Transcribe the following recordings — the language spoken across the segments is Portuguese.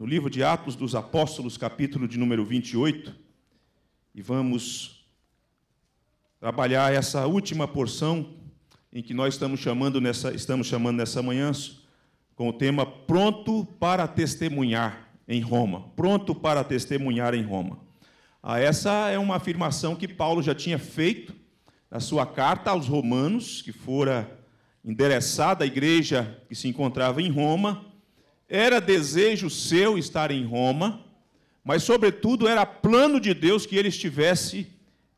no livro de Atos dos Apóstolos, capítulo de número 28, e vamos trabalhar essa última porção em que nós estamos chamando nessa, estamos chamando nessa manhã com o tema Pronto para testemunhar em Roma. Pronto para testemunhar em Roma. Ah, essa é uma afirmação que Paulo já tinha feito na sua carta aos Romanos, que fora endereçada à igreja que se encontrava em Roma era desejo seu estar em Roma, mas, sobretudo, era plano de Deus que ele estivesse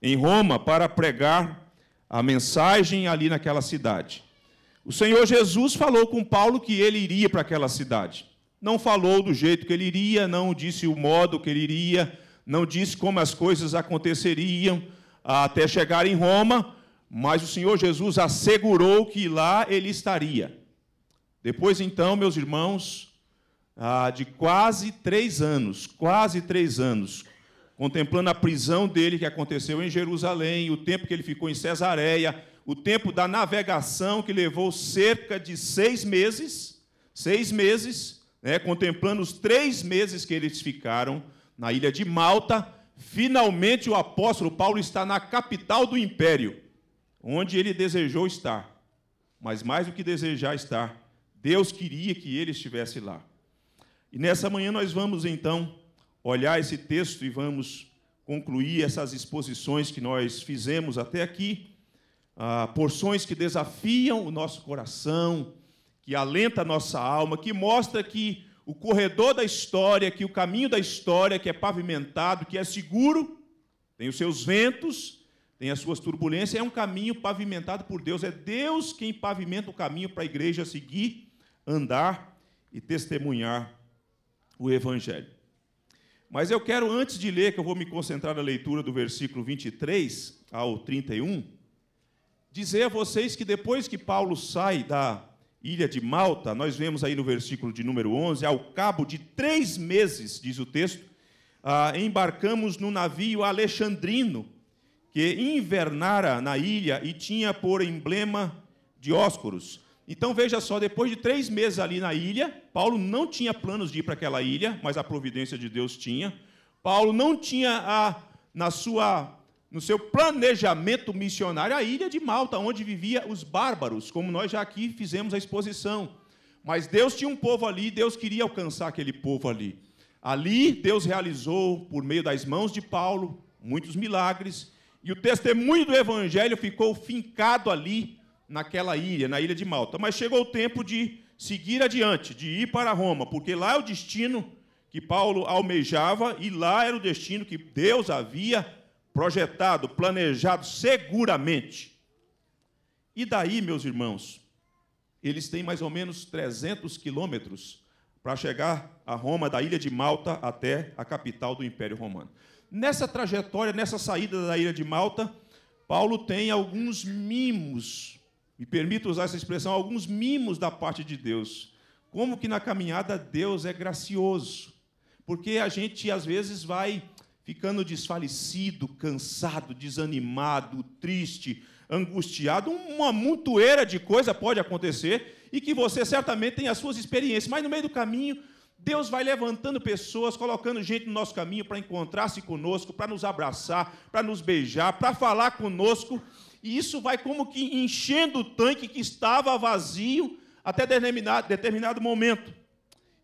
em Roma para pregar a mensagem ali naquela cidade. O Senhor Jesus falou com Paulo que ele iria para aquela cidade. Não falou do jeito que ele iria, não disse o modo que ele iria, não disse como as coisas aconteceriam até chegar em Roma, mas o Senhor Jesus assegurou que lá ele estaria. Depois, então, meus irmãos, ah, de quase três anos, quase três anos, contemplando a prisão dele que aconteceu em Jerusalém, o tempo que ele ficou em Cesareia, o tempo da navegação que levou cerca de seis meses, seis meses, né, contemplando os três meses que eles ficaram na ilha de Malta, finalmente o apóstolo Paulo está na capital do império, onde ele desejou estar. Mas mais do que desejar estar, Deus queria que ele estivesse lá. E nessa manhã nós vamos então olhar esse texto e vamos concluir essas exposições que nós fizemos até aqui, ah, porções que desafiam o nosso coração, que alenta a nossa alma, que mostra que o corredor da história, que o caminho da história, que é pavimentado, que é seguro, tem os seus ventos, tem as suas turbulências, é um caminho pavimentado por Deus. É Deus quem pavimenta o caminho para a igreja seguir, andar e testemunhar o Evangelho. Mas eu quero, antes de ler, que eu vou me concentrar na leitura do versículo 23 ao 31, dizer a vocês que depois que Paulo sai da ilha de Malta, nós vemos aí no versículo de número 11, ao cabo de três meses, diz o texto, ah, embarcamos no navio alexandrino, que invernara na ilha e tinha por emblema Dióscoros, então veja só, depois de três meses ali na ilha, Paulo não tinha planos de ir para aquela ilha, mas a providência de Deus tinha. Paulo não tinha a, na sua, no seu planejamento missionário a ilha de Malta, onde vivia os bárbaros, como nós já aqui fizemos a exposição. Mas Deus tinha um povo ali, Deus queria alcançar aquele povo ali. Ali Deus realizou, por meio das mãos de Paulo, muitos milagres, e o testemunho do evangelho ficou fincado ali naquela ilha, na ilha de Malta. Mas chegou o tempo de seguir adiante, de ir para Roma, porque lá é o destino que Paulo almejava e lá era o destino que Deus havia projetado, planejado seguramente. E daí, meus irmãos, eles têm mais ou menos 300 quilômetros para chegar a Roma, da ilha de Malta até a capital do Império Romano. Nessa trajetória, nessa saída da ilha de Malta, Paulo tem alguns mimos me permito usar essa expressão, alguns mimos da parte de Deus. Como que na caminhada Deus é gracioso, porque a gente às vezes vai ficando desfalecido, cansado, desanimado, triste, angustiado, uma montoeira de coisa pode acontecer e que você certamente tem as suas experiências, mas no meio do caminho Deus vai levantando pessoas, colocando gente no nosso caminho para encontrar-se conosco, para nos abraçar, para nos beijar, para falar conosco e isso vai como que enchendo o tanque que estava vazio até determinado, determinado momento.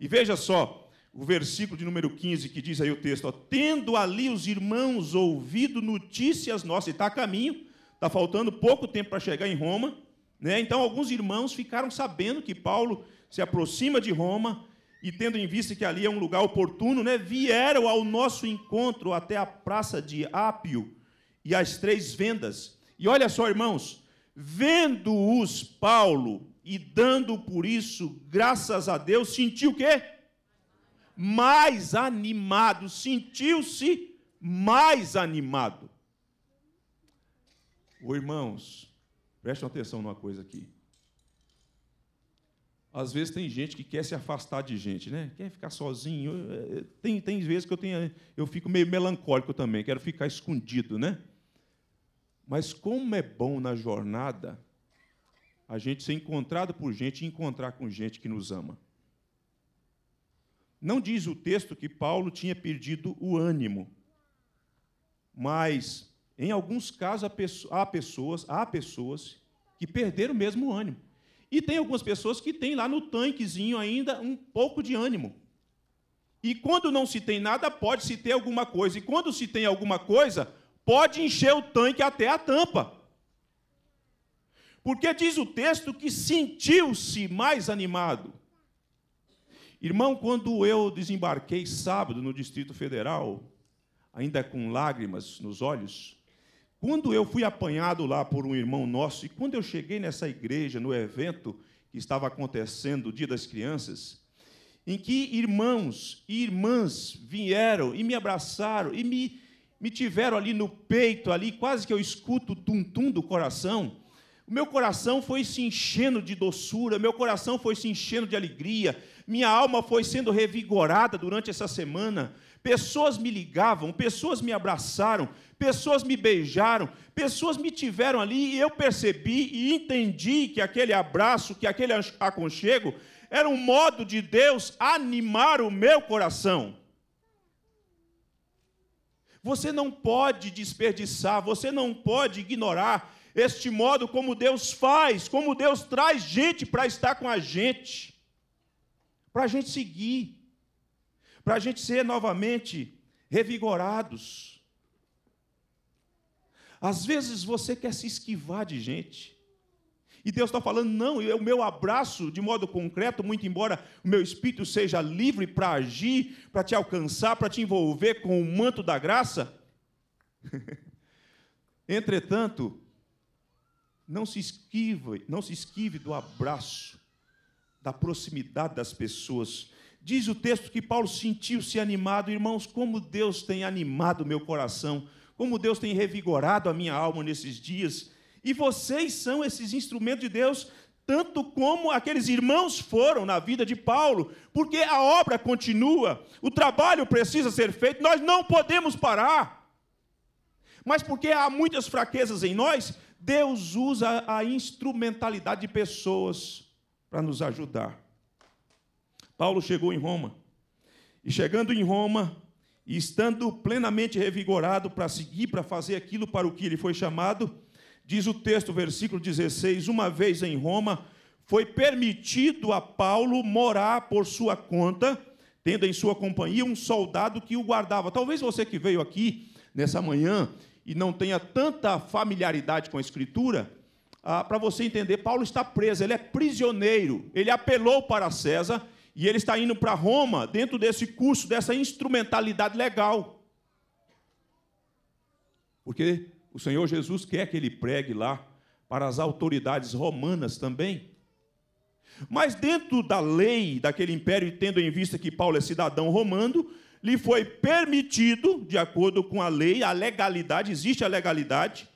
E veja só o versículo de número 15 que diz aí o texto: ó, Tendo ali os irmãos ouvido notícias nossas, e está a caminho, está faltando pouco tempo para chegar em Roma, né? então alguns irmãos ficaram sabendo que Paulo se aproxima de Roma e tendo em vista que ali é um lugar oportuno, né, vieram ao nosso encontro até a praça de Ápio e as três vendas, e olha só, irmãos, vendo-os Paulo e dando por isso graças a Deus, sentiu o quê? Mais animado, sentiu-se mais animado. Ô, irmãos, prestem atenção numa coisa aqui. Às vezes tem gente que quer se afastar de gente, né? Quer ficar sozinho. Eh, eh, tem, tem vezes que eu tenho, eu fico meio melancólico também, quero ficar escondido, né? Mas como é bom na jornada a gente ser encontrado por gente e encontrar com gente que nos ama. Não diz o texto que Paulo tinha perdido o ânimo, mas em alguns casos há pessoas, há pessoas que perderam mesmo o ânimo. E tem algumas pessoas que têm lá no tanquezinho ainda um pouco de ânimo. E quando não se tem nada, pode se ter alguma coisa. E quando se tem alguma coisa, pode encher o tanque até a tampa. Porque diz o texto que sentiu-se mais animado. Irmão, quando eu desembarquei sábado no Distrito Federal, ainda com lágrimas nos olhos, quando eu fui apanhado lá por um irmão nosso, e quando eu cheguei nessa igreja, no evento que estava acontecendo, o Dia das Crianças, em que irmãos e irmãs vieram e me abraçaram e me me tiveram ali no peito, ali quase que eu escuto o tum-tum do coração, o meu coração foi se enchendo de doçura, meu coração foi se enchendo de alegria, minha alma foi sendo revigorada durante essa semana. Pessoas me ligavam, pessoas me abraçaram, pessoas me beijaram, pessoas me tiveram ali e eu percebi e entendi que aquele abraço, que aquele aconchego era um modo de Deus animar o meu coração. Você não pode desperdiçar, você não pode ignorar este modo como Deus faz, como Deus traz gente para estar com a gente, para a gente seguir, para a gente ser novamente revigorados. Às vezes você quer se esquivar de gente, e Deus está falando, não, o meu abraço de modo concreto, muito embora o meu espírito seja livre para agir, para te alcançar, para te envolver com o manto da graça. Entretanto, não se esquive, não se esquive do abraço, da proximidade das pessoas. Diz o texto que Paulo sentiu-se animado, irmãos, como Deus tem animado o meu coração, como Deus tem revigorado a minha alma nesses dias e vocês são esses instrumentos de Deus, tanto como aqueles irmãos foram na vida de Paulo, porque a obra continua, o trabalho precisa ser feito, nós não podemos parar. Mas porque há muitas fraquezas em nós, Deus usa a instrumentalidade de pessoas para nos ajudar. Paulo chegou em Roma. E chegando em Roma, e estando plenamente revigorado para seguir, para fazer aquilo para o que ele foi chamado, diz o texto, versículo 16: Uma vez em Roma, foi permitido a Paulo morar por sua conta, tendo em sua companhia um soldado que o guardava. Talvez você que veio aqui nessa manhã e não tenha tanta familiaridade com a Escritura, ah, para você entender, Paulo está preso, ele é prisioneiro, ele apelou para César e ele está indo para Roma dentro desse curso, dessa instrumentalidade legal. Porque o Senhor Jesus quer que ele pregue lá para as autoridades romanas também. Mas dentro da lei daquele império, tendo em vista que Paulo é cidadão romano, lhe foi permitido, de acordo com a lei, a legalidade, existe a legalidade.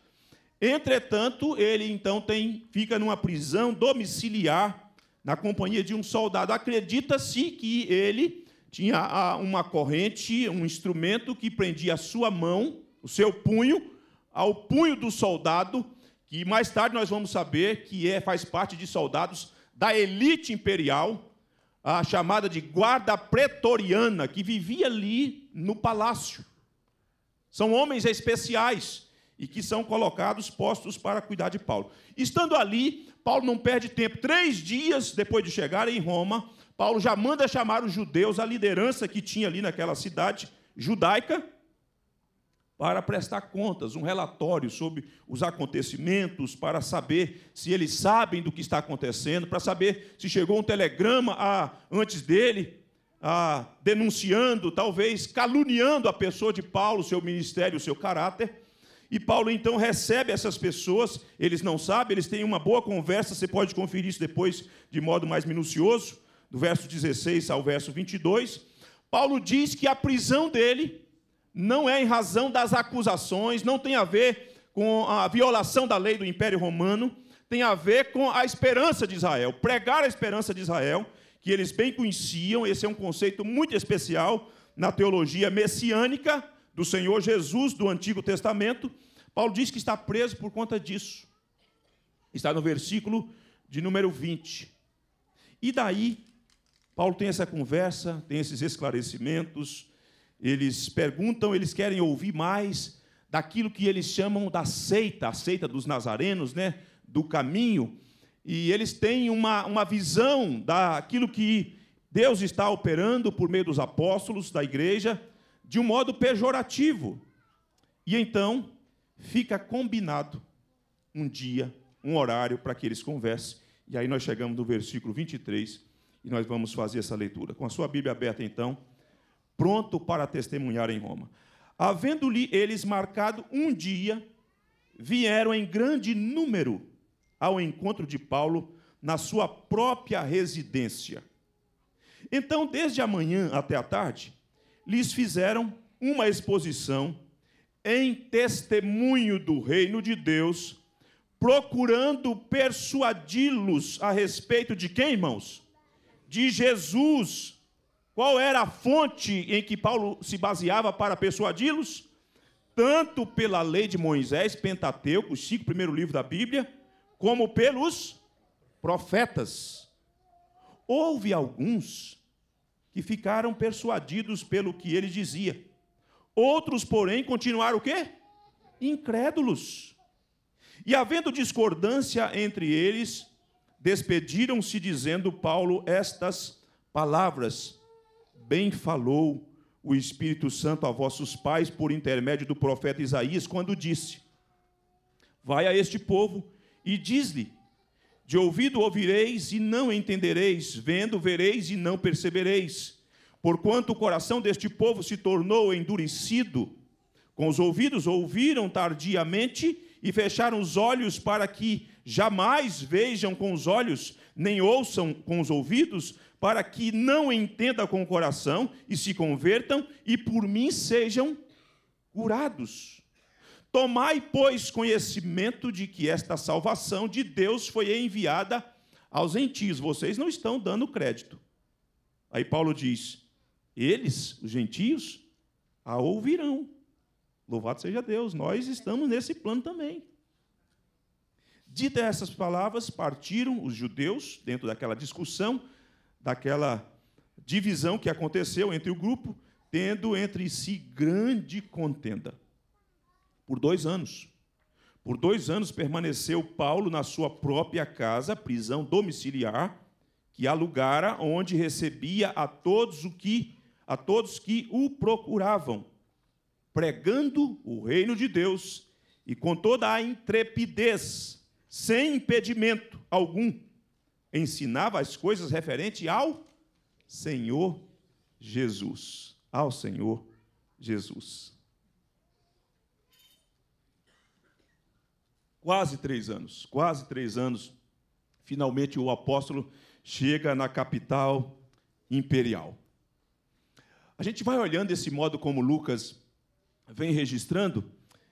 Entretanto, ele então tem, fica numa prisão domiciliar na companhia de um soldado. Acredita-se que ele tinha ah, uma corrente, um instrumento que prendia a sua mão, o seu punho, ao punho do soldado, que mais tarde nós vamos saber que é, faz parte de soldados da elite imperial, a chamada de guarda pretoriana, que vivia ali no palácio. São homens especiais e que são colocados, postos para cuidar de Paulo. Estando ali, Paulo não perde tempo. Três dias depois de chegar em Roma, Paulo já manda chamar os judeus, a liderança que tinha ali naquela cidade judaica, para prestar contas, um relatório sobre os acontecimentos, para saber se eles sabem do que está acontecendo, para saber se chegou um telegrama a, ah, antes dele, a, ah, denunciando, talvez caluniando a pessoa de Paulo, seu ministério, seu caráter. E Paulo então recebe essas pessoas, eles não sabem, eles têm uma boa conversa, você pode conferir isso depois de modo mais minucioso, do verso 16 ao verso 22. Paulo diz que a prisão dele não é em razão das acusações, não tem a ver com a violação da lei do Império Romano, tem a ver com a esperança de Israel, pregar a esperança de Israel, que eles bem conheciam, esse é um conceito muito especial na teologia messiânica do Senhor Jesus do Antigo Testamento. Paulo diz que está preso por conta disso. Está no versículo de número 20. E daí, Paulo tem essa conversa, tem esses esclarecimentos, eles perguntam, eles querem ouvir mais daquilo que eles chamam da seita, a seita dos nazarenos, né? do caminho. E eles têm uma, uma visão daquilo que Deus está operando por meio dos apóstolos, da igreja, de um modo pejorativo. E então fica combinado um dia, um horário para que eles conversem. E aí nós chegamos no versículo 23 e nós vamos fazer essa leitura. Com a sua Bíblia aberta, então pronto para testemunhar em Roma. Havendo-lhe eles marcado um dia, vieram em grande número ao encontro de Paulo na sua própria residência. Então, desde a manhã até a tarde, lhes fizeram uma exposição em testemunho do reino de Deus, procurando persuadi-los a respeito de quem, irmãos? De Jesus, qual era a fonte em que Paulo se baseava para persuadi-los? Tanto pela lei de Moisés, Pentateuco, os cinco primeiros livros da Bíblia, como pelos profetas. Houve alguns que ficaram persuadidos pelo que ele dizia. Outros, porém, continuaram o quê? Incrédulos. E havendo discordância entre eles, despediram-se dizendo Paulo estas palavras: também falou o Espírito Santo a vossos pais por intermédio do profeta Isaías, quando disse: Vai a este povo e diz-lhe: De ouvido ouvireis e não entendereis, vendo vereis e não percebereis. Porquanto o coração deste povo se tornou endurecido, com os ouvidos ouviram tardiamente e fecharam os olhos para que jamais vejam com os olhos, nem ouçam com os ouvidos, para que não entenda com o coração e se convertam e por mim sejam curados. Tomai, pois, conhecimento de que esta salvação de Deus foi enviada aos gentios. Vocês não estão dando crédito. Aí Paulo diz: eles, os gentios, a ouvirão. Louvado seja Deus, nós estamos nesse plano também. Dita essas palavras, partiram os judeus, dentro daquela discussão, daquela divisão que aconteceu entre o grupo, tendo entre si grande contenda. Por dois anos. Por dois anos permaneceu Paulo na sua própria casa, prisão domiciliar, que alugara, onde recebia a todos o que a todos que o procuravam, pregando o reino de Deus e com toda a intrepidez, sem impedimento algum ensinava as coisas referente ao Senhor Jesus. Ao Senhor Jesus. Quase três anos, quase três anos, finalmente o apóstolo chega na capital imperial. A gente vai olhando esse modo como Lucas vem registrando.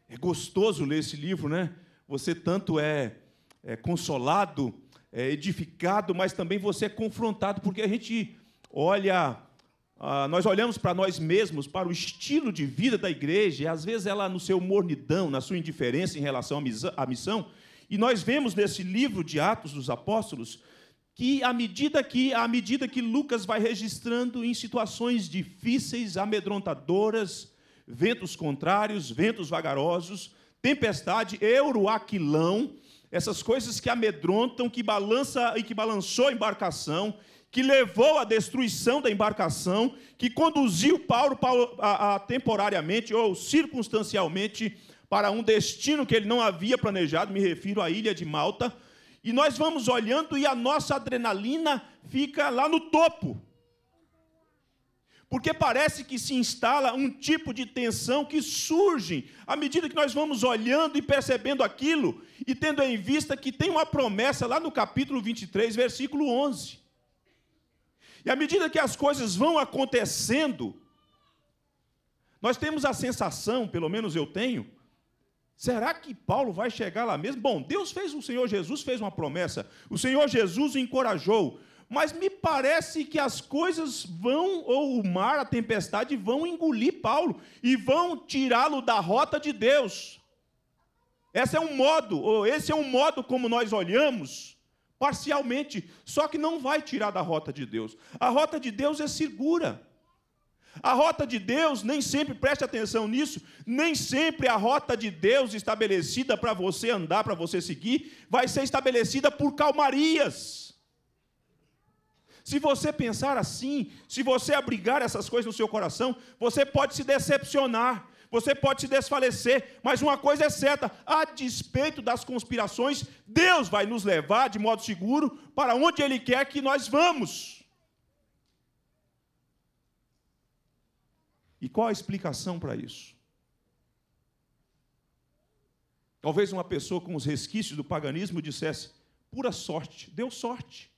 É gostoso ler esse livro, né? Você tanto é, é consolado é, edificado, mas também você é confrontado, porque a gente olha, ah, nós olhamos para nós mesmos, para o estilo de vida da igreja, e às vezes ela no seu mornidão, na sua indiferença em relação à missão, e nós vemos nesse livro de Atos dos Apóstolos que à medida que à medida que Lucas vai registrando em situações difíceis, amedrontadoras, ventos contrários, ventos vagarosos, tempestade, euroaquilão, essas coisas que amedrontam, que balança e que balançou a embarcação, que levou à destruição da embarcação, que conduziu Paulo, Paulo a, a, temporariamente ou circunstancialmente para um destino que ele não havia planejado, me refiro à ilha de Malta. E nós vamos olhando e a nossa adrenalina fica lá no topo porque parece que se instala um tipo de tensão que surge à medida que nós vamos olhando e percebendo aquilo e tendo em vista que tem uma promessa lá no capítulo 23, versículo 11. E à medida que as coisas vão acontecendo, nós temos a sensação, pelo menos eu tenho, será que Paulo vai chegar lá mesmo? Bom, Deus fez, o Senhor Jesus fez uma promessa, o Senhor Jesus o encorajou, mas me parece que as coisas vão, ou o mar, a tempestade, vão engolir Paulo e vão tirá-lo da rota de Deus. Esse é um modo, ou esse é um modo como nós olhamos, parcialmente, só que não vai tirar da rota de Deus. A rota de Deus é segura. A rota de Deus, nem sempre, preste atenção nisso, nem sempre a rota de Deus estabelecida para você andar, para você seguir, vai ser estabelecida por calmarias. Se você pensar assim, se você abrigar essas coisas no seu coração, você pode se decepcionar, você pode se desfalecer, mas uma coisa é certa: a despeito das conspirações, Deus vai nos levar de modo seguro para onde Ele quer que nós vamos. E qual a explicação para isso? Talvez uma pessoa com os resquícios do paganismo dissesse: pura sorte, deu sorte.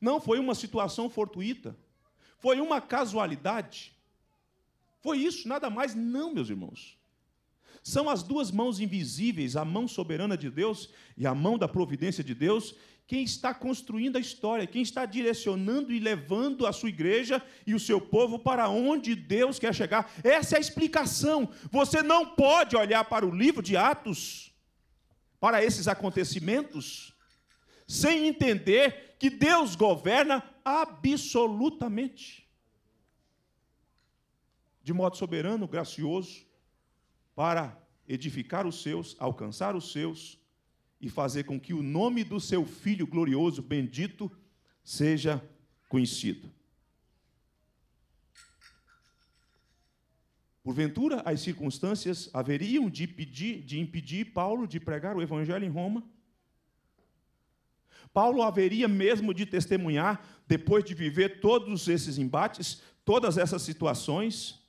Não foi uma situação fortuita. Foi uma casualidade. Foi isso, nada mais, não, meus irmãos. São as duas mãos invisíveis, a mão soberana de Deus e a mão da providência de Deus, quem está construindo a história, quem está direcionando e levando a sua igreja e o seu povo para onde Deus quer chegar. Essa é a explicação. Você não pode olhar para o livro de Atos, para esses acontecimentos, sem entender que Deus governa absolutamente. De modo soberano, gracioso, para edificar os seus, alcançar os seus e fazer com que o nome do seu filho glorioso, bendito, seja conhecido. Porventura, as circunstâncias haveriam de impedir, de impedir Paulo de pregar o evangelho em Roma? Paulo haveria mesmo de testemunhar, depois de viver todos esses embates, todas essas situações?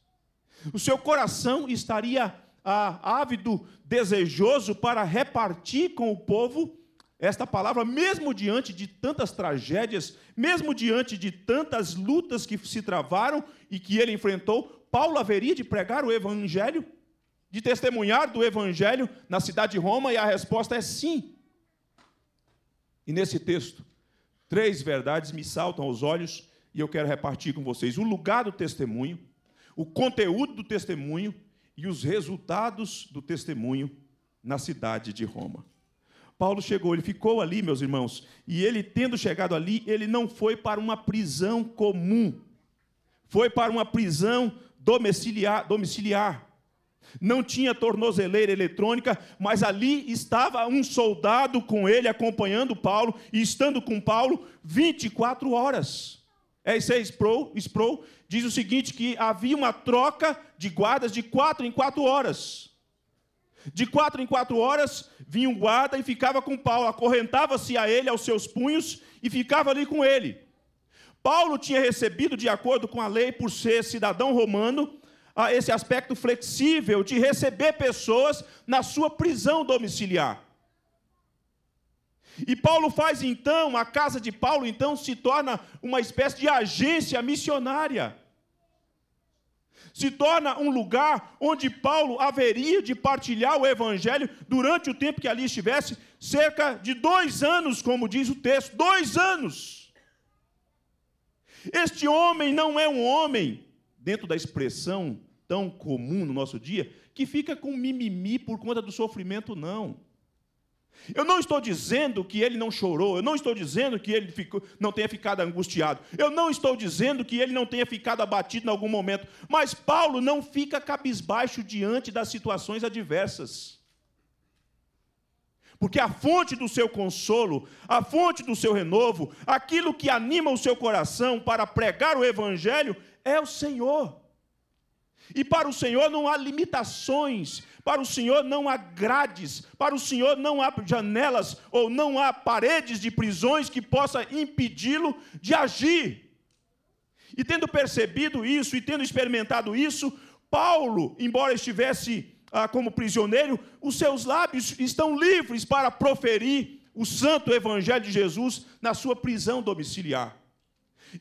O seu coração estaria ah, ávido, desejoso para repartir com o povo esta palavra, mesmo diante de tantas tragédias, mesmo diante de tantas lutas que se travaram e que ele enfrentou, Paulo haveria de pregar o evangelho, de testemunhar do evangelho na cidade de Roma, e a resposta é sim. E nesse texto, três verdades me saltam aos olhos e eu quero repartir com vocês: o lugar do testemunho, o conteúdo do testemunho e os resultados do testemunho na cidade de Roma. Paulo chegou, ele ficou ali, meus irmãos, e ele, tendo chegado ali, ele não foi para uma prisão comum, foi para uma prisão domiciliar, domiciliar não tinha tornozeleira eletrônica, mas ali estava um soldado com ele, acompanhando Paulo e estando com Paulo 24 horas. Essa é Sproul, Sproul diz o seguinte: que havia uma troca de guardas de quatro em quatro horas. De quatro em quatro horas vinha um guarda e ficava com Paulo, acorrentava-se a ele, aos seus punhos, e ficava ali com ele. Paulo tinha recebido, de acordo com a lei, por ser cidadão romano, a esse aspecto flexível de receber pessoas na sua prisão domiciliar. E Paulo faz então, a casa de Paulo então se torna uma espécie de agência missionária. Se torna um lugar onde Paulo haveria de partilhar o evangelho durante o tempo que ali estivesse, cerca de dois anos, como diz o texto, dois anos. Este homem não é um homem dentro da expressão tão comum no nosso dia, que fica com mimimi por conta do sofrimento, não. Eu não estou dizendo que ele não chorou, eu não estou dizendo que ele ficou, não tenha ficado angustiado, eu não estou dizendo que ele não tenha ficado abatido em algum momento, mas Paulo não fica cabisbaixo diante das situações adversas. Porque a fonte do seu consolo, a fonte do seu renovo, aquilo que anima o seu coração para pregar o evangelho, é o Senhor. E para o Senhor não há limitações, para o Senhor não há grades, para o Senhor não há janelas ou não há paredes de prisões que possa impedi-lo de agir. E tendo percebido isso e tendo experimentado isso, Paulo, embora estivesse ah, como prisioneiro, os seus lábios estão livres para proferir o santo evangelho de Jesus na sua prisão domiciliar.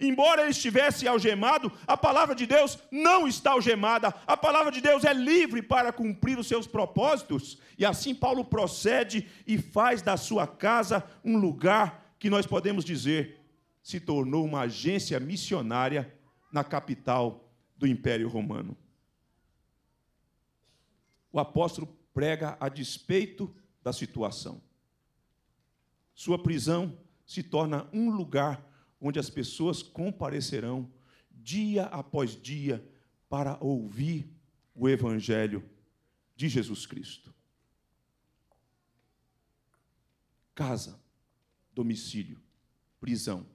Embora ele estivesse algemado, a palavra de Deus não está algemada. A palavra de Deus é livre para cumprir os seus propósitos. E assim Paulo procede e faz da sua casa um lugar que nós podemos dizer se tornou uma agência missionária na capital do Império Romano. O apóstolo prega a despeito da situação. Sua prisão se torna um lugar onde as pessoas comparecerão dia após dia para ouvir o Evangelho de Jesus Cristo. Casa, domicílio, prisão.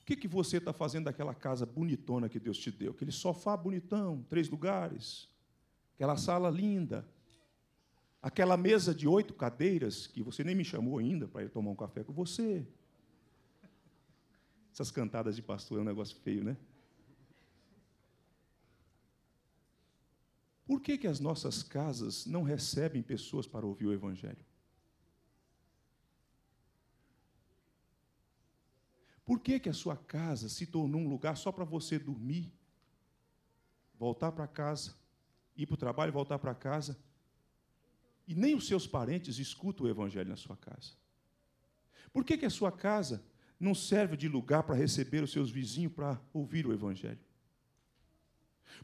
O que, que você está fazendo daquela casa bonitona que Deus te deu? Aquele sofá bonitão, três lugares, aquela sala linda, Aquela mesa de oito cadeiras, que você nem me chamou ainda para ir tomar um café com você. Essas cantadas de pastor é um negócio feio, né? Por que, que as nossas casas não recebem pessoas para ouvir o Evangelho? Por que, que a sua casa se tornou um lugar só para você dormir, voltar para casa, ir para o trabalho e voltar para casa? E nem os seus parentes escutam o evangelho na sua casa. Por que, que a sua casa não serve de lugar para receber os seus vizinhos para ouvir o evangelho?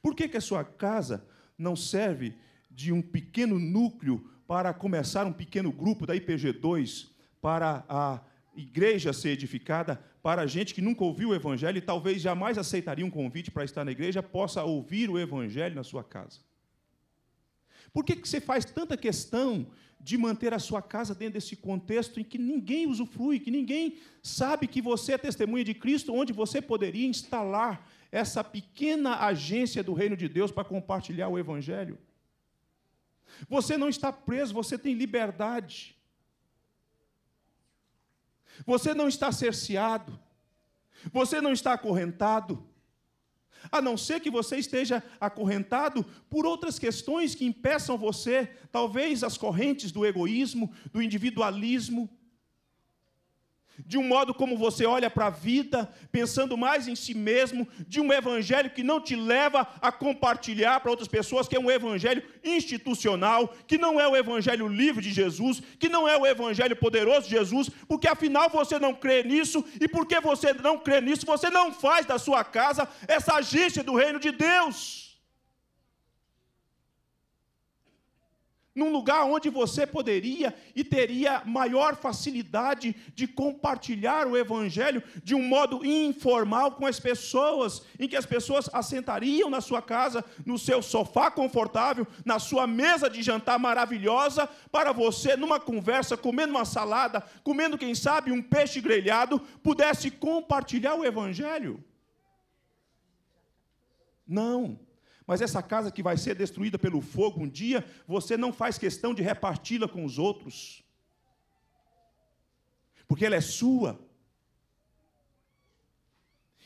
Por que, que a sua casa não serve de um pequeno núcleo para começar um pequeno grupo da IPG2 para a igreja ser edificada, para a gente que nunca ouviu o evangelho e talvez jamais aceitaria um convite para estar na igreja, possa ouvir o evangelho na sua casa? Por que, que você faz tanta questão de manter a sua casa dentro desse contexto em que ninguém usufrui, que ninguém sabe que você é testemunha de Cristo, onde você poderia instalar essa pequena agência do reino de Deus para compartilhar o Evangelho? Você não está preso, você tem liberdade. Você não está cerceado. Você não está acorrentado a não ser que você esteja acorrentado por outras questões que impeçam você, talvez as correntes do egoísmo, do individualismo, de um modo como você olha para a vida, pensando mais em si mesmo, de um evangelho que não te leva a compartilhar para outras pessoas, que é um evangelho institucional, que não é o evangelho livre de Jesus, que não é o evangelho poderoso de Jesus, porque afinal você não crê nisso, e porque você não crê nisso, você não faz da sua casa essa agência do reino de Deus. num lugar onde você poderia e teria maior facilidade de compartilhar o Evangelho de um modo informal com as pessoas, em que as pessoas assentariam na sua casa, no seu sofá confortável, na sua mesa de jantar maravilhosa, para você, numa conversa, comendo uma salada, comendo, quem sabe, um peixe grelhado, pudesse compartilhar o Evangelho. Não mas essa casa que vai ser destruída pelo fogo um dia, você não faz questão de reparti-la com os outros, porque ela é sua.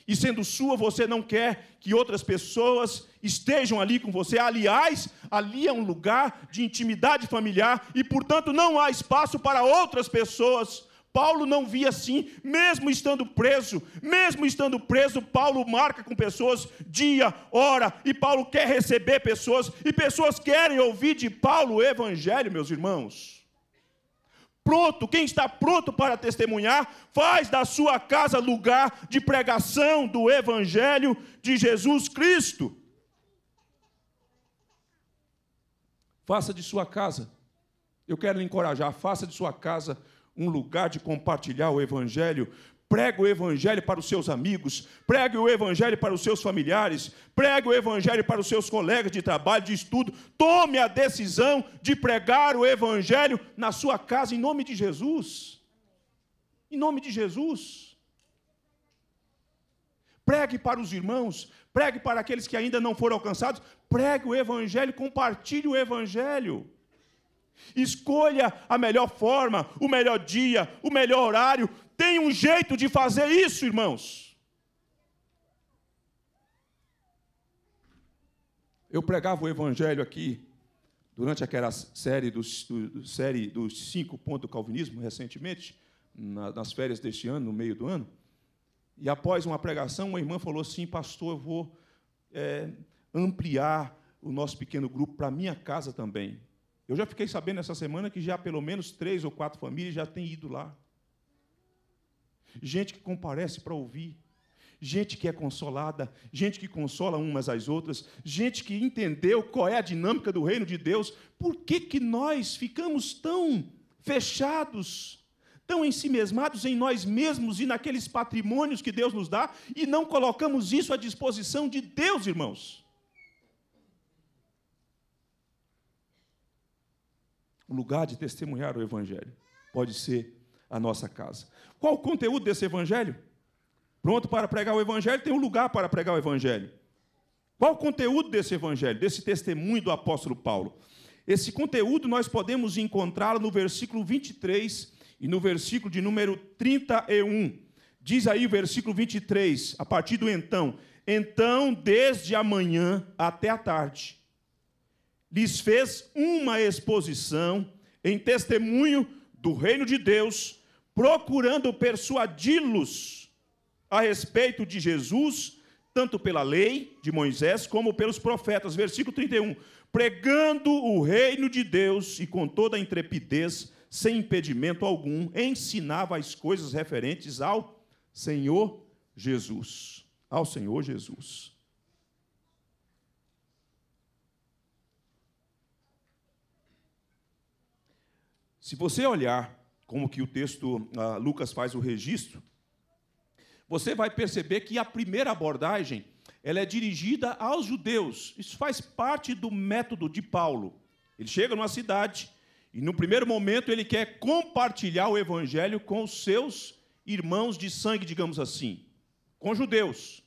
E sendo sua, você não quer que outras pessoas estejam ali com você. Aliás, ali é um lugar de intimidade familiar e, portanto, não há espaço para outras pessoas Paulo não via assim, mesmo estando preso, mesmo estando preso, Paulo marca com pessoas dia, hora, e Paulo quer receber pessoas, e pessoas querem ouvir de Paulo o evangelho, meus irmãos. Pronto, quem está pronto para testemunhar, faz da sua casa lugar de pregação do evangelho de Jesus Cristo. Faça de sua casa. Eu quero lhe encorajar, faça de sua casa um lugar de compartilhar o Evangelho. Pregue o Evangelho para os seus amigos, pregue o Evangelho para os seus familiares, pregue o Evangelho para os seus colegas de trabalho, de estudo. Tome a decisão de pregar o Evangelho na sua casa, em nome de Jesus. Em nome de Jesus. Pregue para os irmãos, pregue para aqueles que ainda não foram alcançados, pregue o Evangelho, compartilhe o Evangelho. Escolha a melhor forma, o melhor dia, o melhor horário. Tem um jeito de fazer isso, irmãos. Eu pregava o evangelho aqui durante aquela série dos, do, série dos cinco pontos do calvinismo recentemente, na, nas férias deste ano, no meio do ano. E após uma pregação, uma irmã falou assim: Pastor, eu vou é, ampliar o nosso pequeno grupo para minha casa também. Eu já fiquei sabendo essa semana que já pelo menos três ou quatro famílias já têm ido lá. Gente que comparece para ouvir, gente que é consolada, gente que consola umas às outras, gente que entendeu qual é a dinâmica do reino de Deus. Por que, que nós ficamos tão fechados, tão ensimesmados em nós mesmos e naqueles patrimônios que Deus nos dá e não colocamos isso à disposição de Deus, irmãos? O lugar de testemunhar o Evangelho pode ser a nossa casa. Qual o conteúdo desse Evangelho? Pronto para pregar o Evangelho, tem um lugar para pregar o Evangelho. Qual o conteúdo desse Evangelho, desse testemunho do apóstolo Paulo? Esse conteúdo nós podemos encontrá-lo no versículo 23 e no versículo de número 31. Diz aí o versículo 23, a partir do então: Então, desde a manhã até a tarde, lhes fez uma exposição em testemunho do reino de Deus, procurando persuadi-los a respeito de Jesus, tanto pela lei de Moisés como pelos profetas. Versículo 31. Pregando o reino de Deus e com toda a intrepidez, sem impedimento algum, ensinava as coisas referentes ao Senhor Jesus. Ao Senhor Jesus. Se você olhar como que o texto ah, Lucas faz o registro, você vai perceber que a primeira abordagem ela é dirigida aos judeus. Isso faz parte do método de Paulo. Ele chega numa cidade e, no primeiro momento, ele quer compartilhar o evangelho com os seus irmãos de sangue, digamos assim, com judeus.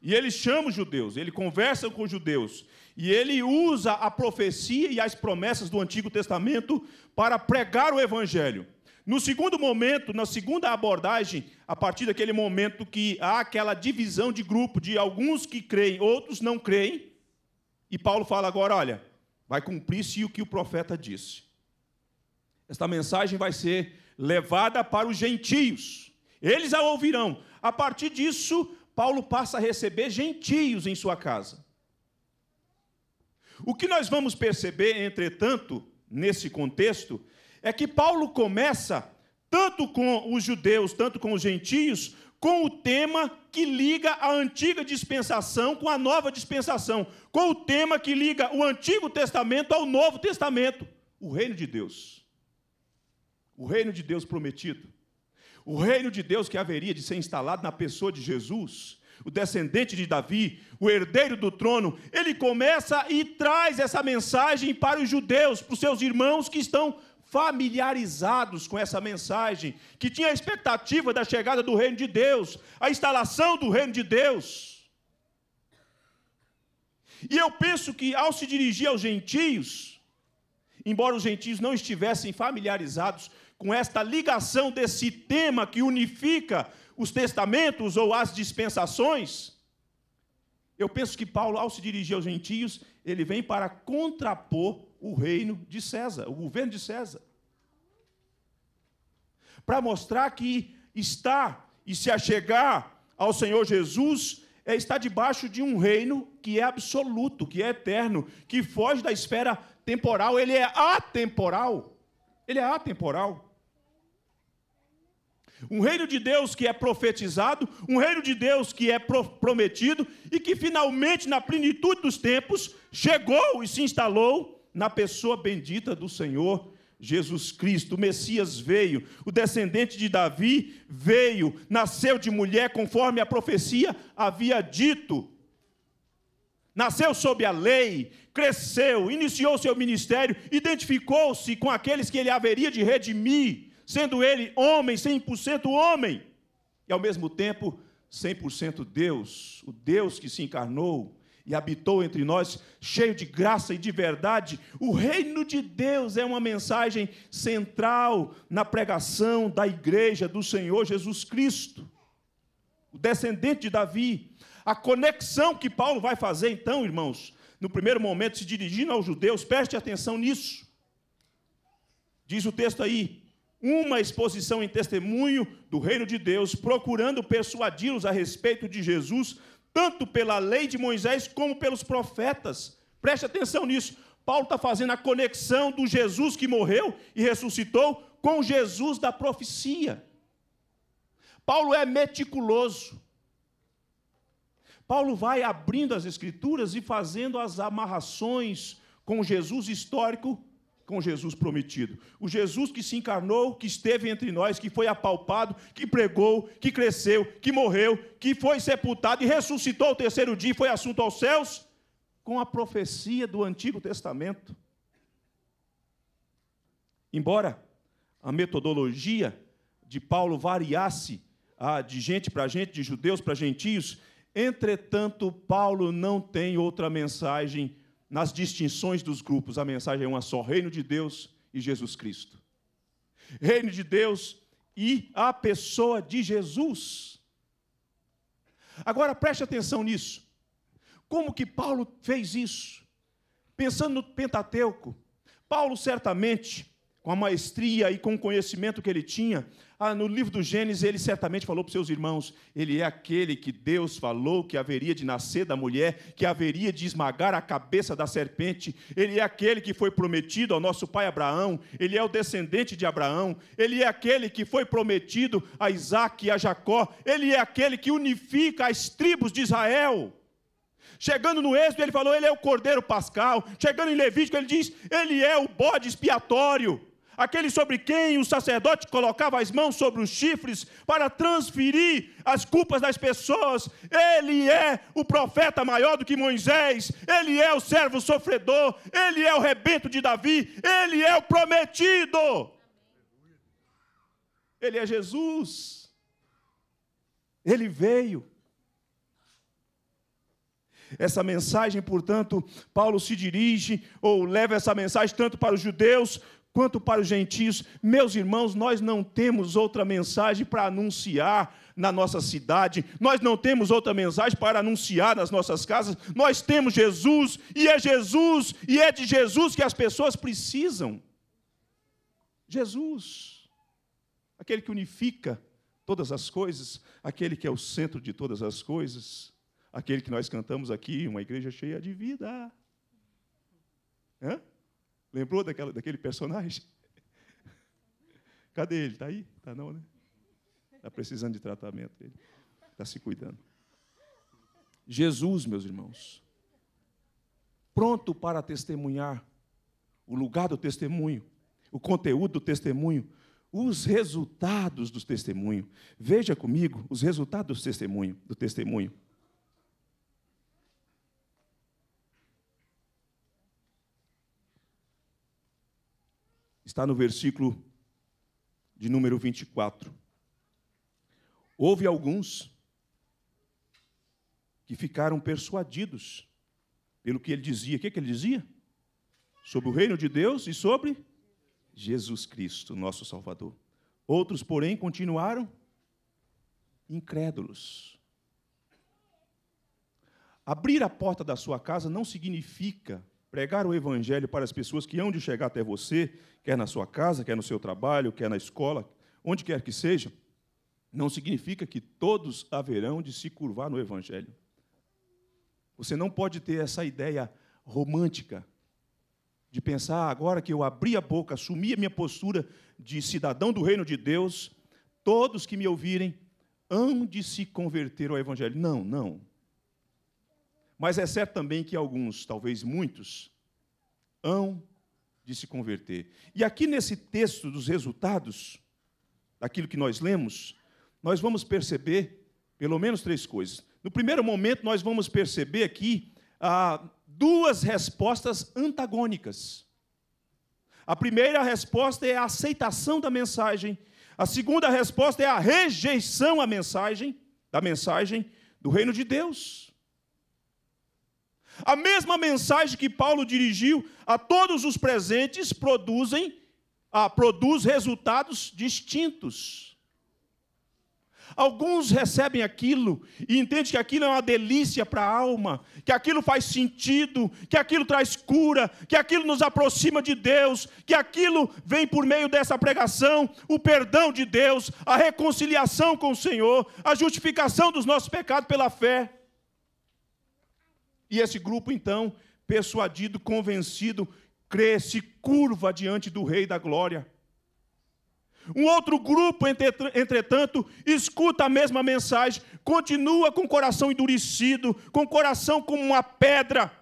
E ele chama os judeus, ele conversa com os judeus. E ele usa a profecia e as promessas do Antigo Testamento para pregar o Evangelho. No segundo momento, na segunda abordagem, a partir daquele momento que há aquela divisão de grupo de alguns que creem, outros não creem, e Paulo fala agora: olha, vai cumprir-se o que o profeta disse. Esta mensagem vai ser levada para os gentios, eles a ouvirão. A partir disso, Paulo passa a receber gentios em sua casa. O que nós vamos perceber, entretanto, nesse contexto, é que Paulo começa, tanto com os judeus, tanto com os gentios, com o tema que liga a antiga dispensação com a nova dispensação, com o tema que liga o Antigo Testamento ao Novo Testamento, o reino de Deus. O reino de Deus prometido. O reino de Deus que haveria de ser instalado na pessoa de Jesus o descendente de Davi, o herdeiro do trono, ele começa e traz essa mensagem para os judeus, para os seus irmãos que estão familiarizados com essa mensagem, que tinha a expectativa da chegada do reino de Deus, a instalação do reino de Deus. E eu penso que ao se dirigir aos gentios, embora os gentios não estivessem familiarizados com esta ligação desse tema que unifica os testamentos ou as dispensações, eu penso que Paulo, ao se dirigir aos gentios, ele vem para contrapor o reino de César, o governo de César. Para mostrar que está e se achegar ao Senhor Jesus é estar debaixo de um reino que é absoluto, que é eterno, que foge da esfera temporal, ele é atemporal. Ele é atemporal. Um reino de Deus que é profetizado, um reino de Deus que é pro prometido e que finalmente, na plenitude dos tempos, chegou e se instalou na pessoa bendita do Senhor Jesus Cristo. O Messias veio, o descendente de Davi veio, nasceu de mulher conforme a profecia havia dito. Nasceu sob a lei, cresceu, iniciou seu ministério, identificou-se com aqueles que ele haveria de redimir sendo ele homem, 100% homem, e ao mesmo tempo 100% Deus, o Deus que se encarnou e habitou entre nós, cheio de graça e de verdade. O reino de Deus é uma mensagem central na pregação da igreja do Senhor Jesus Cristo, o descendente de Davi. A conexão que Paulo vai fazer, então, irmãos, no primeiro momento, se dirigindo aos judeus, preste atenção nisso. Diz o texto aí, uma exposição em testemunho do reino de Deus, procurando persuadi-los a respeito de Jesus, tanto pela lei de Moisés como pelos profetas. Preste atenção nisso. Paulo está fazendo a conexão do Jesus que morreu e ressuscitou com Jesus da profecia. Paulo é meticuloso. Paulo vai abrindo as escrituras e fazendo as amarrações com Jesus histórico com Jesus prometido. O Jesus que se encarnou, que esteve entre nós, que foi apalpado, que pregou, que cresceu, que morreu, que foi sepultado e ressuscitou ao terceiro dia e foi assunto aos céus, com a profecia do Antigo Testamento. Embora a metodologia de Paulo variasse ah, de gente para gente, de judeus para gentios, entretanto, Paulo não tem outra mensagem nas distinções dos grupos, a mensagem é uma só: Reino de Deus e Jesus Cristo. Reino de Deus e a pessoa de Jesus. Agora preste atenção nisso. Como que Paulo fez isso? Pensando no Pentateuco, Paulo certamente com a maestria e com o conhecimento que ele tinha, ah, no livro do Gênesis ele certamente falou para os seus irmãos: ele é aquele que Deus falou que haveria de nascer da mulher, que haveria de esmagar a cabeça da serpente, ele é aquele que foi prometido ao nosso pai Abraão, ele é o descendente de Abraão, ele é aquele que foi prometido a Isaac e a Jacó, ele é aquele que unifica as tribos de Israel. Chegando no Êxodo, ele falou: Ele é o cordeiro pascal. Chegando em Levítico, ele diz: Ele é o bode expiatório aquele sobre quem o sacerdote colocava as mãos sobre os chifres para transferir as culpas das pessoas. Ele é o profeta maior do que Moisés, ele é o servo sofredor, ele é o rebento de Davi, ele é o prometido. Ele é Jesus. Ele veio. Essa mensagem, portanto, Paulo se dirige ou leva essa mensagem tanto para os judeus quanto para os gentios. Meus irmãos, nós não temos outra mensagem para anunciar na nossa cidade, nós não temos outra mensagem para anunciar nas nossas casas, nós temos Jesus, e é Jesus, e é de Jesus que as pessoas precisam. Jesus, aquele que unifica todas as coisas, aquele que é o centro de todas as coisas, aquele que nós cantamos aqui, uma igreja cheia de vida. Hã? Lembrou daquela, daquele personagem? Cadê ele? Está aí? Está não, né? Está precisando de tratamento. Ele está se cuidando. Jesus, meus irmãos, pronto para testemunhar o lugar do testemunho, o conteúdo do testemunho, os resultados do testemunho. Veja comigo os resultados do testemunho, do testemunho. está no versículo de número 24. Houve alguns que ficaram persuadidos pelo que ele dizia. O que, é que ele dizia? Sobre o reino de Deus e sobre Jesus Cristo, nosso Salvador. Outros, porém, continuaram incrédulos. Abrir a porta da sua casa não significa Pregar o Evangelho para as pessoas que hão de chegar até você, quer na sua casa, quer no seu trabalho, quer na escola, onde quer que seja, não significa que todos haverão de se curvar no Evangelho. Você não pode ter essa ideia romântica de pensar agora que eu abri a boca, assumi a minha postura de cidadão do reino de Deus, todos que me ouvirem hão de se converter ao Evangelho. Não, não. Mas é certo também que alguns, talvez muitos, hão de se converter. E aqui nesse texto dos resultados, daquilo que nós lemos, nós vamos perceber pelo menos três coisas. No primeiro momento, nós vamos perceber aqui ah, duas respostas antagônicas. A primeira resposta é a aceitação da mensagem. A segunda resposta é a rejeição à mensagem, da mensagem do reino de Deus. A mesma mensagem que Paulo dirigiu a todos os presentes produzem, ah, produz resultados distintos. Alguns recebem aquilo e entendem que aquilo é uma delícia para a alma, que aquilo faz sentido, que aquilo traz cura, que aquilo nos aproxima de Deus, que aquilo vem por meio dessa pregação, o perdão de Deus, a reconciliação com o Senhor, a justificação dos nossos pecados pela fé. E esse grupo, então, persuadido, convencido, crê, se curva diante do Rei da Glória. Um outro grupo, entretanto, escuta a mesma mensagem, continua com o coração endurecido, com o coração como uma pedra,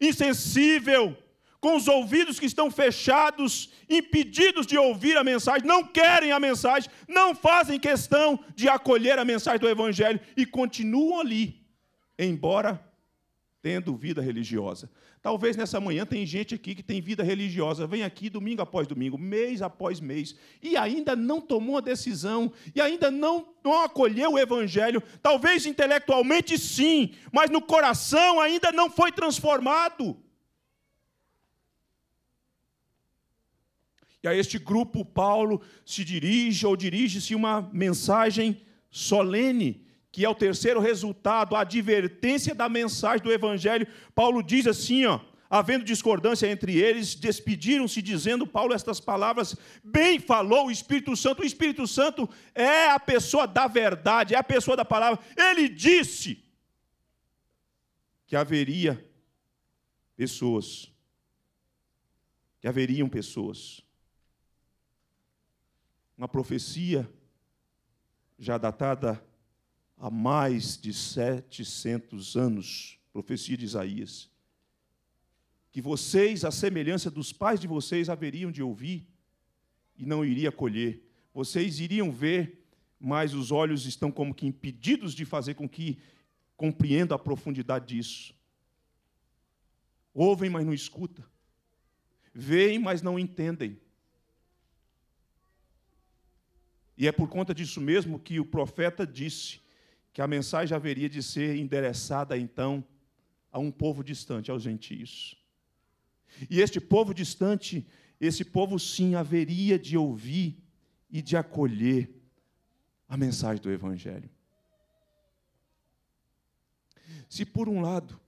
insensível, com os ouvidos que estão fechados, impedidos de ouvir a mensagem, não querem a mensagem, não fazem questão de acolher a mensagem do Evangelho e continuam ali, embora tendo vida religiosa. Talvez nessa manhã tem gente aqui que tem vida religiosa, vem aqui domingo após domingo, mês após mês, e ainda não tomou a decisão, e ainda não, não acolheu o evangelho. Talvez intelectualmente sim, mas no coração ainda não foi transformado. E a este grupo, Paulo se dirige ou dirige-se uma mensagem solene que é o terceiro resultado, a advertência da mensagem do Evangelho, Paulo diz assim, ó, havendo discordância entre eles, despediram-se dizendo Paulo estas palavras: "Bem falou o Espírito Santo". O Espírito Santo é a pessoa da verdade, é a pessoa da palavra. Ele disse que haveria pessoas que haveriam pessoas. Uma profecia já datada há mais de 700 anos, profecia de Isaías, que vocês, à semelhança dos pais de vocês, haveriam de ouvir e não iria colher. Vocês iriam ver, mas os olhos estão como que impedidos de fazer com que compreenda a profundidade disso. Ouvem, mas não escuta. Veem, mas não entendem. E é por conta disso mesmo que o profeta disse: que a mensagem haveria de ser endereçada então a um povo distante, aos gentios. E este povo distante, esse povo sim haveria de ouvir e de acolher a mensagem do Evangelho. Se por um lado,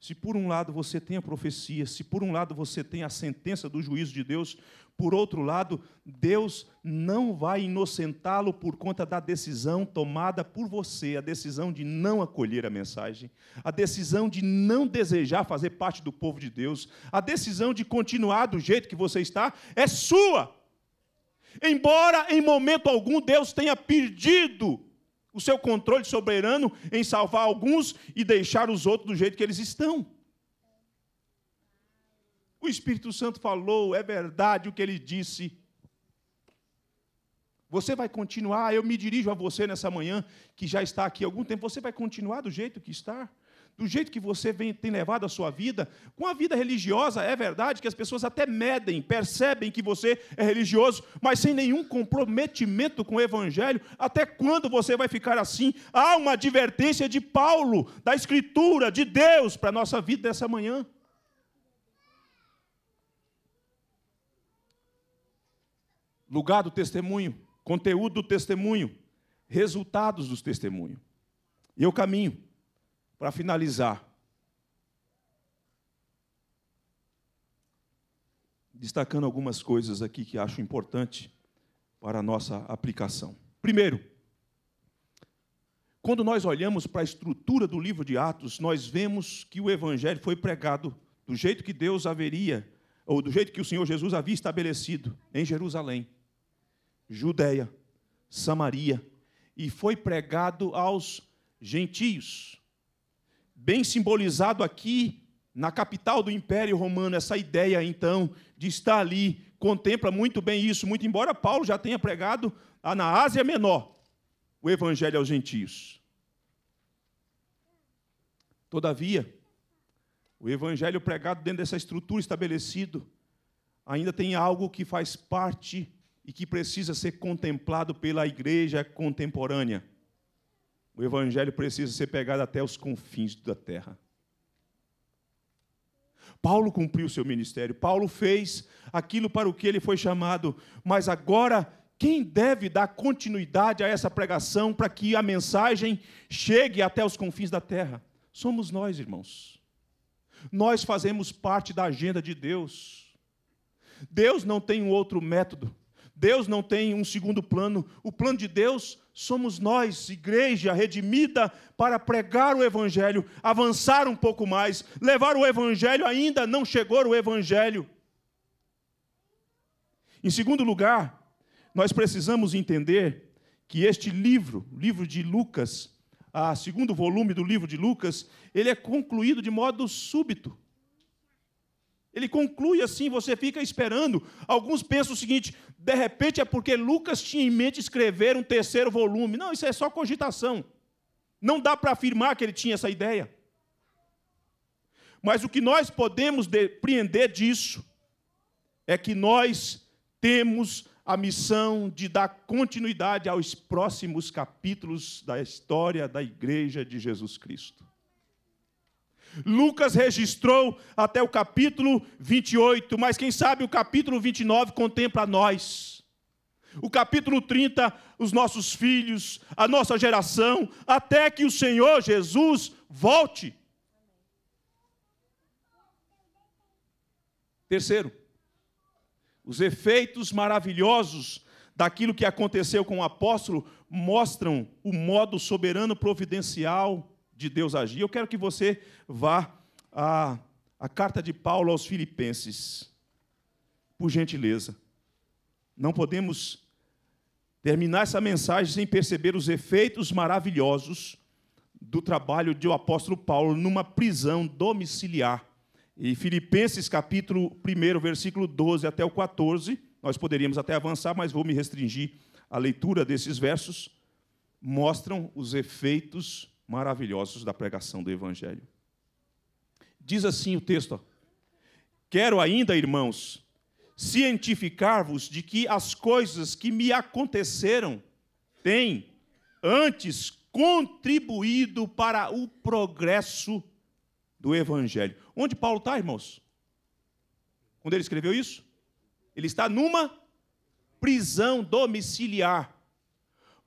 se por um lado você tem a profecia, se por um lado você tem a sentença do juízo de Deus, por outro lado, Deus não vai inocentá-lo por conta da decisão tomada por você, a decisão de não acolher a mensagem, a decisão de não desejar fazer parte do povo de Deus, a decisão de continuar do jeito que você está, é sua. Embora em momento algum Deus tenha pedido o seu controle soberano em salvar alguns e deixar os outros do jeito que eles estão. O Espírito Santo falou, é verdade o que ele disse. Você vai continuar, eu me dirijo a você nessa manhã, que já está aqui há algum tempo, você vai continuar do jeito que está? do jeito que você vem, tem levado a sua vida. Com a vida religiosa, é verdade que as pessoas até medem, percebem que você é religioso, mas sem nenhum comprometimento com o Evangelho. Até quando você vai ficar assim? Há uma advertência de Paulo, da Escritura, de Deus para a nossa vida dessa manhã. Lugar do testemunho, conteúdo do testemunho, resultados dos testemunhos. E o caminho para finalizar, destacando algumas coisas aqui que acho importante para a nossa aplicação. Primeiro, quando nós olhamos para a estrutura do livro de Atos, nós vemos que o evangelho foi pregado do jeito que Deus haveria, ou do jeito que o Senhor Jesus havia estabelecido em Jerusalém, Judeia, Samaria, e foi pregado aos gentios bem simbolizado aqui na capital do Império Romano, essa ideia então de estar ali contempla muito bem isso, muito embora Paulo já tenha pregado na Ásia Menor o evangelho aos gentios. Todavia, o evangelho pregado dentro dessa estrutura estabelecido ainda tem algo que faz parte e que precisa ser contemplado pela igreja contemporânea. O evangelho precisa ser pegado até os confins da terra. Paulo cumpriu o seu ministério, Paulo fez aquilo para o que ele foi chamado, mas agora quem deve dar continuidade a essa pregação para que a mensagem chegue até os confins da terra? Somos nós, irmãos. Nós fazemos parte da agenda de Deus. Deus não tem um outro método. Deus não tem um segundo plano. O plano de Deus somos nós, igreja redimida, para pregar o Evangelho, avançar um pouco mais, levar o Evangelho. Ainda não chegou o Evangelho. Em segundo lugar, nós precisamos entender que este livro, livro de Lucas, a segundo volume do livro de Lucas, ele é concluído de modo súbito. Ele conclui assim, você fica esperando. Alguns pensam o seguinte: de repente é porque Lucas tinha em mente escrever um terceiro volume. Não, isso é só cogitação. Não dá para afirmar que ele tinha essa ideia. Mas o que nós podemos depreender disso é que nós temos a missão de dar continuidade aos próximos capítulos da história da Igreja de Jesus Cristo. Lucas registrou até o capítulo 28, mas quem sabe o capítulo 29 contempla nós. O capítulo 30, os nossos filhos, a nossa geração, até que o Senhor Jesus volte. Terceiro, os efeitos maravilhosos daquilo que aconteceu com o apóstolo mostram o modo soberano providencial de Deus agir. Eu quero que você vá à, à carta de Paulo aos Filipenses, por gentileza. Não podemos terminar essa mensagem sem perceber os efeitos maravilhosos do trabalho do apóstolo Paulo numa prisão domiciliar. E Filipenses capítulo 1, versículo 12 até o 14, nós poderíamos até avançar, mas vou me restringir à leitura desses versos, mostram os efeitos maravilhosos da pregação do Evangelho. Diz assim o texto: Quero ainda, irmãos, cientificar-vos de que as coisas que me aconteceram têm antes contribuído para o progresso do Evangelho. Onde Paulo está, irmãos? Quando ele escreveu isso? Ele está numa prisão domiciliar.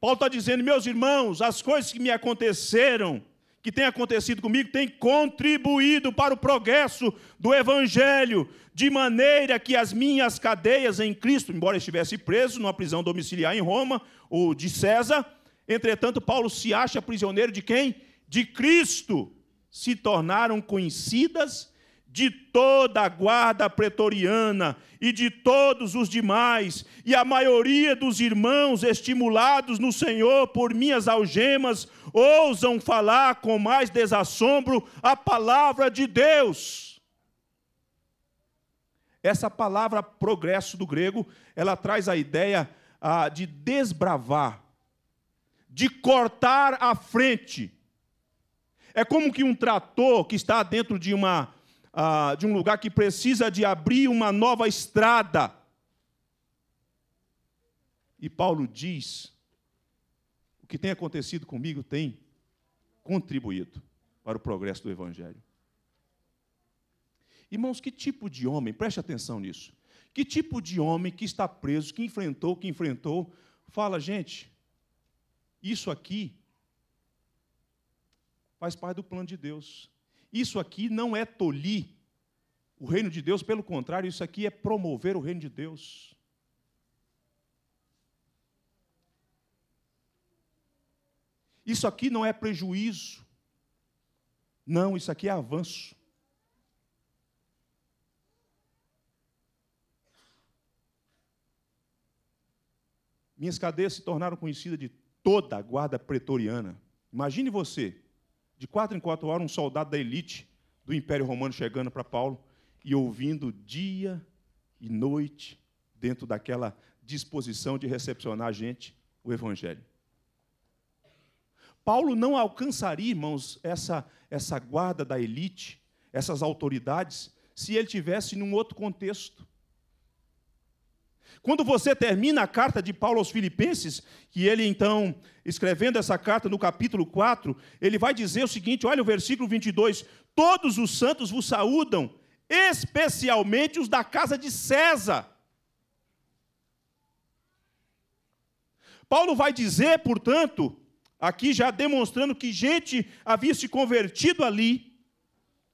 Paulo está dizendo, meus irmãos, as coisas que me aconteceram, que têm acontecido comigo, têm contribuído para o progresso do Evangelho, de maneira que as minhas cadeias em Cristo, embora estivesse preso numa prisão domiciliar em Roma, ou de César, entretanto, Paulo se acha prisioneiro de quem? De Cristo. Se tornaram conhecidas de toda a guarda pretoriana e de todos os demais, e a maioria dos irmãos, estimulados no Senhor por minhas algemas, ousam falar com mais desassombro a palavra de Deus. Essa palavra progresso do grego, ela traz a ideia ah, de desbravar, de cortar a frente. É como que um trator que está dentro de uma ah, de um lugar que precisa de abrir uma nova estrada. E Paulo diz: o que tem acontecido comigo tem contribuído para o progresso do Evangelho. Irmãos, que tipo de homem, preste atenção nisso, que tipo de homem que está preso, que enfrentou, que enfrentou, fala, gente, isso aqui faz parte do plano de Deus. Isso aqui não é tolir o reino de Deus, pelo contrário, isso aqui é promover o reino de Deus. Isso aqui não é prejuízo. Não, isso aqui é avanço. Minhas cadeias se tornaram conhecidas de toda a guarda pretoriana. Imagine você, de quatro em quatro horas, um soldado da elite do Império Romano chegando para Paulo e ouvindo dia e noite, dentro daquela disposição de recepcionar a gente, o Evangelho. Paulo não alcançaria, irmãos, essa, essa guarda da elite, essas autoridades, se ele tivesse num outro contexto. Quando você termina a carta de Paulo aos Filipenses, que ele então, escrevendo essa carta no capítulo 4, ele vai dizer o seguinte: olha o versículo 22, todos os santos vos saúdam, especialmente os da casa de César. Paulo vai dizer, portanto, aqui já demonstrando que gente havia se convertido ali,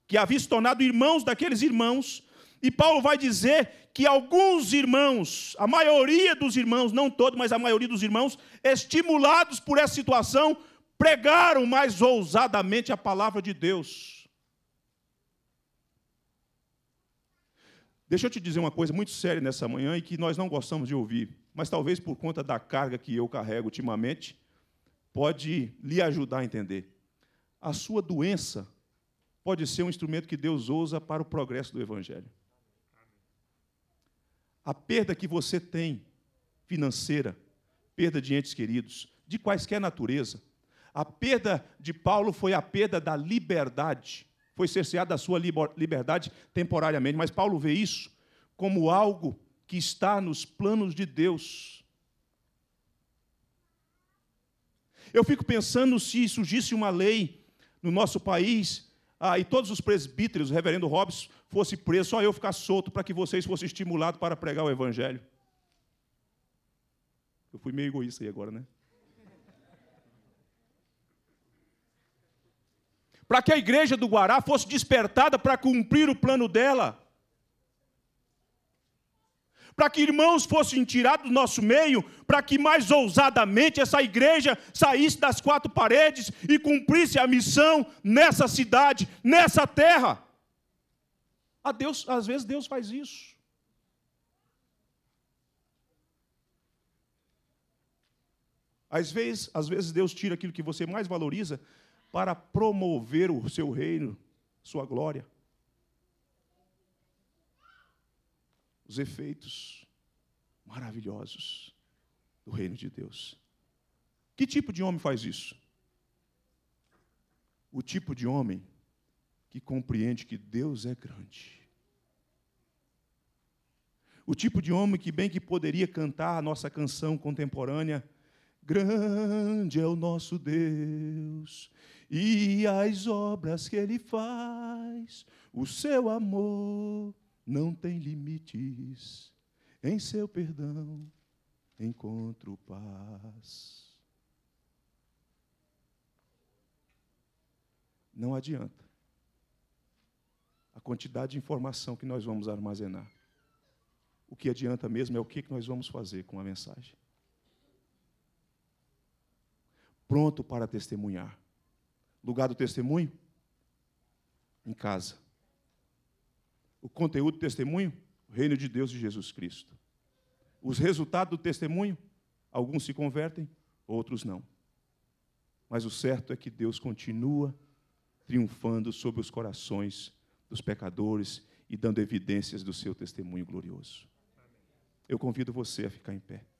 que havia se tornado irmãos daqueles irmãos, e Paulo vai dizer que alguns irmãos, a maioria dos irmãos, não todos, mas a maioria dos irmãos, estimulados por essa situação, pregaram mais ousadamente a palavra de Deus. Deixa eu te dizer uma coisa muito séria nessa manhã e que nós não gostamos de ouvir, mas talvez por conta da carga que eu carrego ultimamente, pode lhe ajudar a entender. A sua doença pode ser um instrumento que Deus usa para o progresso do Evangelho a perda que você tem financeira, perda de entes queridos, de quaisquer natureza. A perda de Paulo foi a perda da liberdade. Foi cerceada a sua liberdade temporariamente, mas Paulo vê isso como algo que está nos planos de Deus. Eu fico pensando se surgisse uma lei no nosso país ah, e todos os presbíteros, o reverendo Hobbes, fosse preso, só eu ficar solto para que vocês fossem estimulados para pregar o evangelho. Eu fui meio egoísta aí agora, né? Para que a igreja do Guará fosse despertada para cumprir o plano dela para que irmãos fossem tirados do nosso meio, para que mais ousadamente essa igreja saísse das quatro paredes e cumprisse a missão nessa cidade, nessa terra. A Deus, às vezes Deus faz isso. Às vezes, às vezes Deus tira aquilo que você mais valoriza para promover o seu reino, sua glória. os efeitos maravilhosos do reino de Deus. Que tipo de homem faz isso? O tipo de homem que compreende que Deus é grande. O tipo de homem que bem que poderia cantar a nossa canção contemporânea, Grande é o nosso Deus, e as obras que ele faz, o seu amor não tem limites. Em seu perdão encontro paz. Não adianta a quantidade de informação que nós vamos armazenar. O que adianta mesmo é o que nós vamos fazer com a mensagem. Pronto para testemunhar. Lugar do testemunho? Em casa. O conteúdo do testemunho? O reino de Deus e Jesus Cristo. Os resultados do testemunho? Alguns se convertem, outros não. Mas o certo é que Deus continua triunfando sobre os corações dos pecadores e dando evidências do seu testemunho glorioso. Eu convido você a ficar em pé.